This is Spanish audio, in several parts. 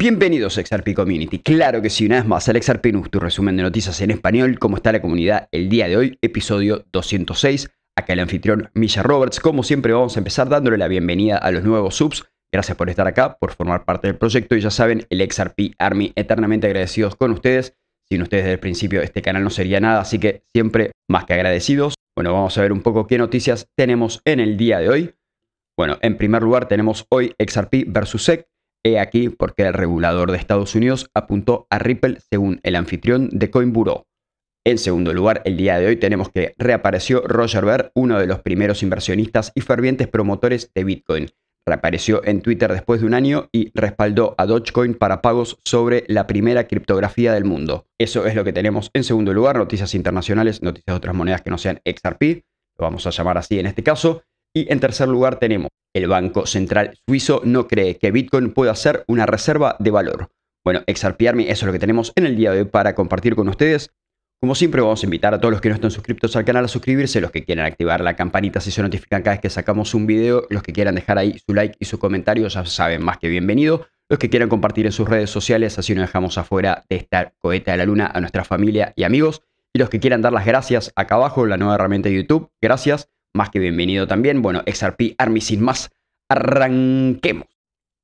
Bienvenidos a XRP Community. Claro que sí, una vez más al XRP tu resumen de noticias en español, cómo está la comunidad el día de hoy, episodio 206. Acá el anfitrión Misha Roberts. Como siempre, vamos a empezar dándole la bienvenida a los nuevos subs. Gracias por estar acá, por formar parte del proyecto y ya saben, el XRP Army eternamente agradecidos con ustedes. Sin ustedes desde el principio este canal no sería nada, así que siempre más que agradecidos. Bueno, vamos a ver un poco qué noticias tenemos en el día de hoy. Bueno, en primer lugar tenemos hoy XRP versus SEC. He aquí porque el regulador de Estados Unidos apuntó a Ripple según el anfitrión de CoinBureau. En segundo lugar, el día de hoy tenemos que reapareció Roger Ver, uno de los primeros inversionistas y fervientes promotores de Bitcoin. Reapareció en Twitter después de un año y respaldó a Dogecoin para pagos sobre la primera criptografía del mundo. Eso es lo que tenemos en segundo lugar, noticias internacionales, noticias de otras monedas que no sean XRP, lo vamos a llamar así en este caso. Y en tercer lugar tenemos, el Banco Central Suizo no cree que Bitcoin pueda ser una reserva de valor. Bueno, exarpiarme, eso es lo que tenemos en el día de hoy para compartir con ustedes. Como siempre vamos a invitar a todos los que no están suscritos al canal a suscribirse, los que quieran activar la campanita si se notifican cada vez que sacamos un video, los que quieran dejar ahí su like y su comentario ya saben más que bienvenido, los que quieran compartir en sus redes sociales así nos dejamos afuera de esta coheta de la luna a nuestra familia y amigos, y los que quieran dar las gracias acá abajo la nueva herramienta de YouTube, gracias, más que bienvenido también. Bueno, XRP Army sin más, arranquemos.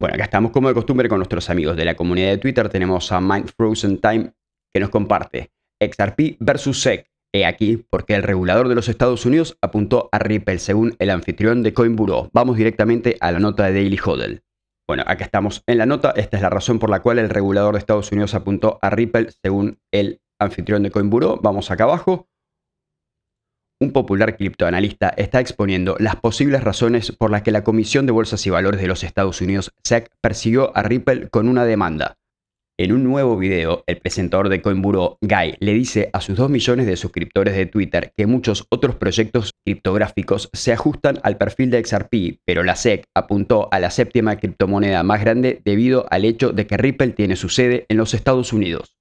Bueno, acá estamos como de costumbre con nuestros amigos de la comunidad de Twitter. Tenemos a Mind Frozen Time que nos comparte XRP versus SEC. He aquí porque el regulador de los Estados Unidos apuntó a Ripple según el anfitrión de CoinBureau. Vamos directamente a la nota de Daily Hodel. Bueno, acá estamos en la nota. Esta es la razón por la cual el regulador de Estados Unidos apuntó a Ripple según el anfitrión de CoinBureau. Vamos acá abajo. Un popular criptoanalista está exponiendo las posibles razones por las que la Comisión de Bolsas y Valores de los Estados Unidos, SEC, persiguió a Ripple con una demanda. En un nuevo video, el presentador de Coinburo, Guy, le dice a sus 2 millones de suscriptores de Twitter que muchos otros proyectos criptográficos se ajustan al perfil de XRP, pero la SEC apuntó a la séptima criptomoneda más grande debido al hecho de que Ripple tiene su sede en los Estados Unidos.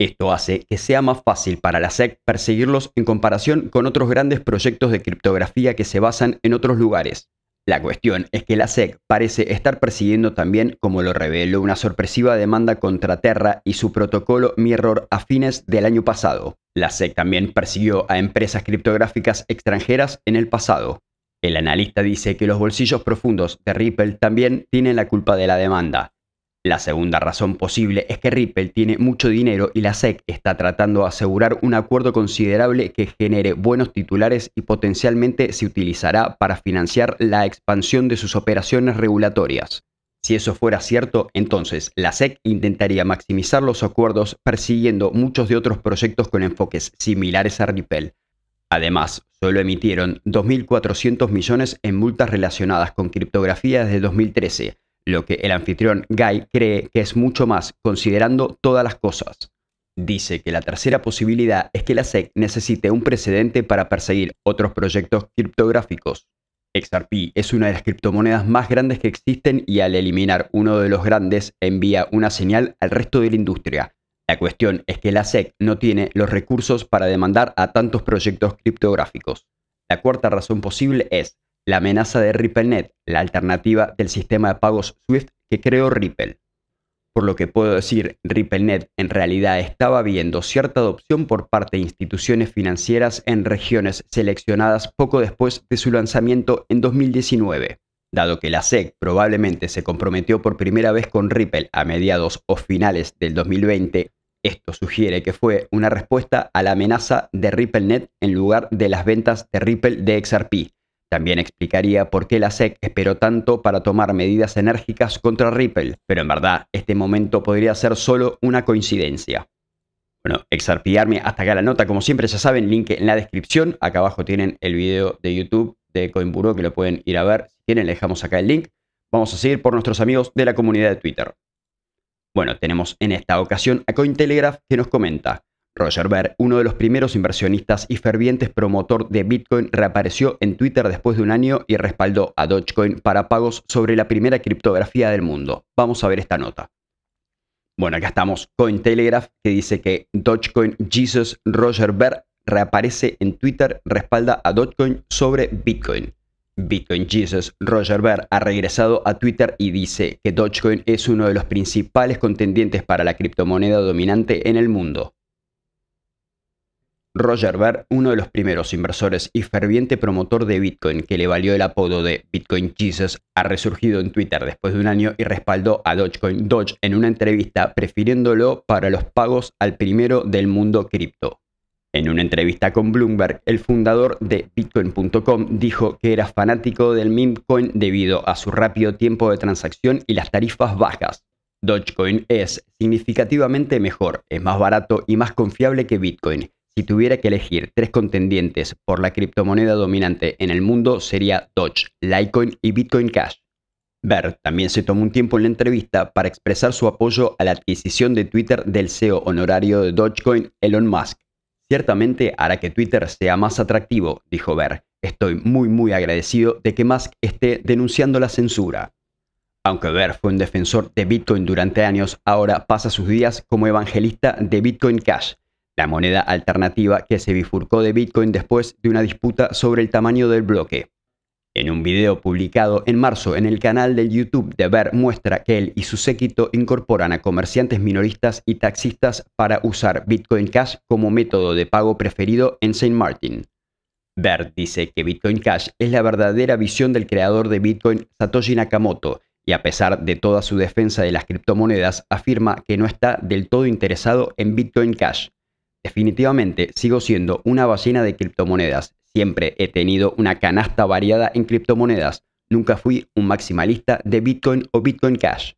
Esto hace que sea más fácil para la SEC perseguirlos en comparación con otros grandes proyectos de criptografía que se basan en otros lugares. La cuestión es que la SEC parece estar persiguiendo también, como lo reveló una sorpresiva demanda contra Terra y su protocolo Mirror a fines del año pasado. La SEC también persiguió a empresas criptográficas extranjeras en el pasado. El analista dice que los bolsillos profundos de Ripple también tienen la culpa de la demanda. La segunda razón posible es que Ripple tiene mucho dinero y la SEC está tratando de asegurar un acuerdo considerable que genere buenos titulares y potencialmente se utilizará para financiar la expansión de sus operaciones regulatorias. Si eso fuera cierto, entonces la SEC intentaría maximizar los acuerdos persiguiendo muchos de otros proyectos con enfoques similares a Ripple. Además, solo emitieron 2.400 millones en multas relacionadas con criptografía desde 2013, lo que el anfitrión Guy cree que es mucho más considerando todas las cosas. Dice que la tercera posibilidad es que la SEC necesite un precedente para perseguir otros proyectos criptográficos. XRP es una de las criptomonedas más grandes que existen y al eliminar uno de los grandes envía una señal al resto de la industria. La cuestión es que la SEC no tiene los recursos para demandar a tantos proyectos criptográficos. La cuarta razón posible es la amenaza de RippleNet, la alternativa del sistema de pagos Swift que creó Ripple. Por lo que puedo decir, RippleNet en realidad estaba viendo cierta adopción por parte de instituciones financieras en regiones seleccionadas poco después de su lanzamiento en 2019. Dado que la SEC probablemente se comprometió por primera vez con Ripple a mediados o finales del 2020, esto sugiere que fue una respuesta a la amenaza de RippleNet en lugar de las ventas de Ripple de XRP, también explicaría por qué la SEC esperó tanto para tomar medidas enérgicas contra Ripple, pero en verdad este momento podría ser solo una coincidencia. Bueno, exarpiarme hasta acá la nota, como siempre ya saben, link en la descripción, acá abajo tienen el video de YouTube de Coinburo que lo pueden ir a ver, si quieren le dejamos acá el link. Vamos a seguir por nuestros amigos de la comunidad de Twitter. Bueno, tenemos en esta ocasión a Cointelegraph que nos comenta, Roger Ver, uno de los primeros inversionistas y fervientes promotor de Bitcoin, reapareció en Twitter después de un año y respaldó a Dogecoin para pagos sobre la primera criptografía del mundo. Vamos a ver esta nota. Bueno, acá estamos. Cointelegraph que dice que Dogecoin Jesus Roger Ver reaparece en Twitter, respalda a Dogecoin sobre Bitcoin. Bitcoin Jesus Roger Ver ha regresado a Twitter y dice que Dogecoin es uno de los principales contendientes para la criptomoneda dominante en el mundo. Roger Ver, uno de los primeros inversores y ferviente promotor de Bitcoin que le valió el apodo de Bitcoin Jesus, ha resurgido en Twitter después de un año y respaldó a Dogecoin Doge en una entrevista prefiriéndolo para los pagos al primero del mundo cripto. En una entrevista con Bloomberg, el fundador de Bitcoin.com dijo que era fanático del coin debido a su rápido tiempo de transacción y las tarifas bajas. Dogecoin es significativamente mejor, es más barato y más confiable que Bitcoin si tuviera que elegir tres contendientes por la criptomoneda dominante en el mundo sería Doge, Litecoin y Bitcoin Cash. Bert también se tomó un tiempo en la entrevista para expresar su apoyo a la adquisición de Twitter del CEO honorario de Dogecoin, Elon Musk. Ciertamente hará que Twitter sea más atractivo, dijo Bert. Estoy muy muy agradecido de que Musk esté denunciando la censura. Aunque Ver fue un defensor de Bitcoin durante años, ahora pasa sus días como evangelista de Bitcoin Cash, la moneda alternativa que se bifurcó de Bitcoin después de una disputa sobre el tamaño del bloque. En un video publicado en marzo en el canal de YouTube de Ver muestra que él y su séquito incorporan a comerciantes minoristas y taxistas para usar Bitcoin Cash como método de pago preferido en Saint Martin. Bert dice que Bitcoin Cash es la verdadera visión del creador de Bitcoin Satoshi Nakamoto y a pesar de toda su defensa de las criptomonedas afirma que no está del todo interesado en Bitcoin Cash. Definitivamente sigo siendo una ballena de criptomonedas. Siempre he tenido una canasta variada en criptomonedas. Nunca fui un maximalista de Bitcoin o Bitcoin Cash.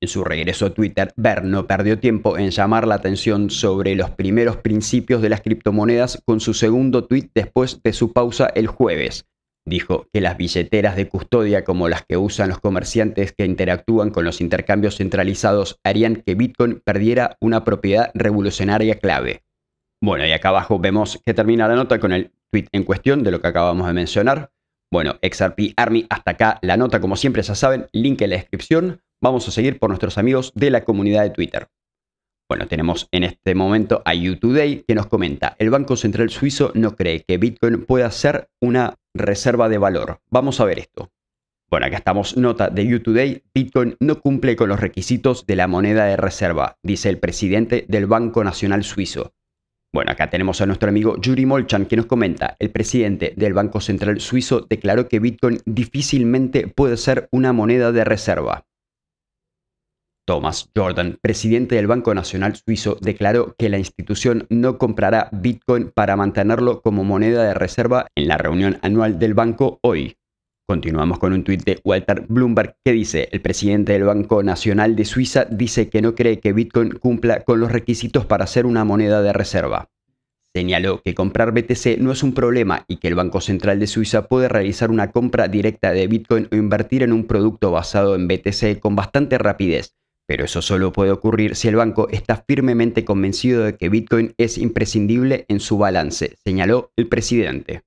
En su regreso a Twitter, verno no perdió tiempo en llamar la atención sobre los primeros principios de las criptomonedas con su segundo tweet después de su pausa el jueves. Dijo que las billeteras de custodia como las que usan los comerciantes que interactúan con los intercambios centralizados harían que Bitcoin perdiera una propiedad revolucionaria clave. Bueno, y acá abajo vemos que termina la nota con el tweet en cuestión de lo que acabamos de mencionar. Bueno, XRP Army, hasta acá la nota, como siempre ya saben, link en la descripción. Vamos a seguir por nuestros amigos de la comunidad de Twitter. Bueno, tenemos en este momento a Today que nos comenta, el Banco Central Suizo no cree que Bitcoin pueda ser una reserva de valor. Vamos a ver esto. Bueno, acá estamos, nota de Today. Bitcoin no cumple con los requisitos de la moneda de reserva, dice el presidente del Banco Nacional Suizo. Bueno, acá tenemos a nuestro amigo Yuri Molchan que nos comenta, el presidente del Banco Central Suizo declaró que Bitcoin difícilmente puede ser una moneda de reserva. Thomas Jordan, presidente del Banco Nacional Suizo, declaró que la institución no comprará Bitcoin para mantenerlo como moneda de reserva en la reunión anual del banco hoy. Continuamos con un tuit de Walter Bloomberg que dice, el presidente del Banco Nacional de Suiza dice que no cree que Bitcoin cumpla con los requisitos para ser una moneda de reserva. Señaló que comprar BTC no es un problema y que el Banco Central de Suiza puede realizar una compra directa de Bitcoin o invertir en un producto basado en BTC con bastante rapidez, pero eso solo puede ocurrir si el banco está firmemente convencido de que Bitcoin es imprescindible en su balance, señaló el presidente.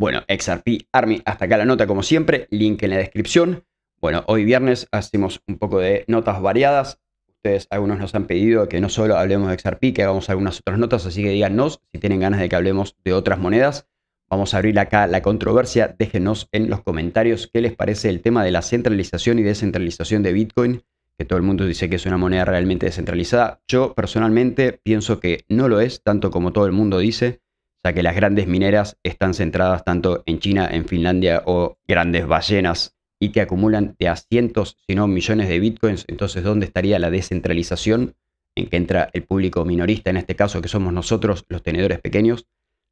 Bueno, XRP Army, hasta acá la nota como siempre, link en la descripción. Bueno, hoy viernes hacemos un poco de notas variadas. Ustedes, algunos nos han pedido que no solo hablemos de XRP, que hagamos algunas otras notas, así que díganos si tienen ganas de que hablemos de otras monedas. Vamos a abrir acá la controversia. Déjenos en los comentarios qué les parece el tema de la centralización y descentralización de Bitcoin, que todo el mundo dice que es una moneda realmente descentralizada. Yo personalmente pienso que no lo es, tanto como todo el mundo dice. O sea que las grandes mineras están centradas tanto en China, en Finlandia o grandes ballenas y que acumulan de a cientos, si no millones de bitcoins. Entonces, ¿dónde estaría la descentralización en que entra el público minorista, en este caso que somos nosotros, los tenedores pequeños?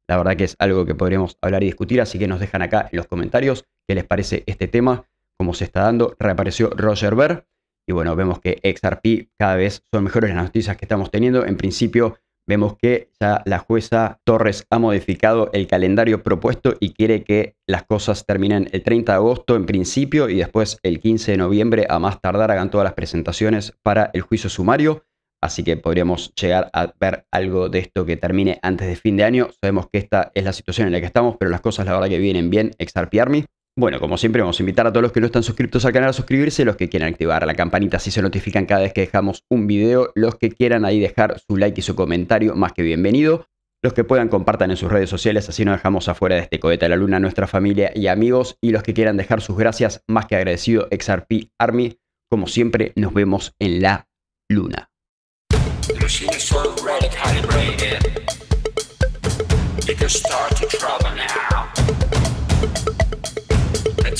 La verdad que es algo que podríamos hablar y discutir, así que nos dejan acá en los comentarios qué les parece este tema, cómo se está dando. Reapareció Roger Ver y bueno, vemos que XRP cada vez son mejores las noticias que estamos teniendo. En principio, vemos que ya la jueza Torres ha modificado el calendario propuesto y quiere que las cosas terminen el 30 de agosto en principio y después el 15 de noviembre a más tardar hagan todas las presentaciones para el juicio sumario. Así que podríamos llegar a ver algo de esto que termine antes de fin de año. Sabemos que esta es la situación en la que estamos, pero las cosas la verdad que vienen bien. Exarpiarme. Bueno, como siempre, vamos a invitar a todos los que no están suscritos al canal a suscribirse, los que quieran activar la campanita si se notifican cada vez que dejamos un video, los que quieran ahí dejar su like y su comentario, más que bienvenido. Los que puedan compartan en sus redes sociales, así no dejamos afuera de este cohete a la luna nuestra familia y amigos. Y los que quieran dejar sus gracias, más que agradecido, XRP Army. Como siempre, nos vemos en la luna.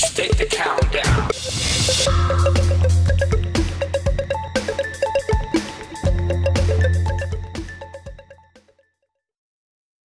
Let's take the countdown.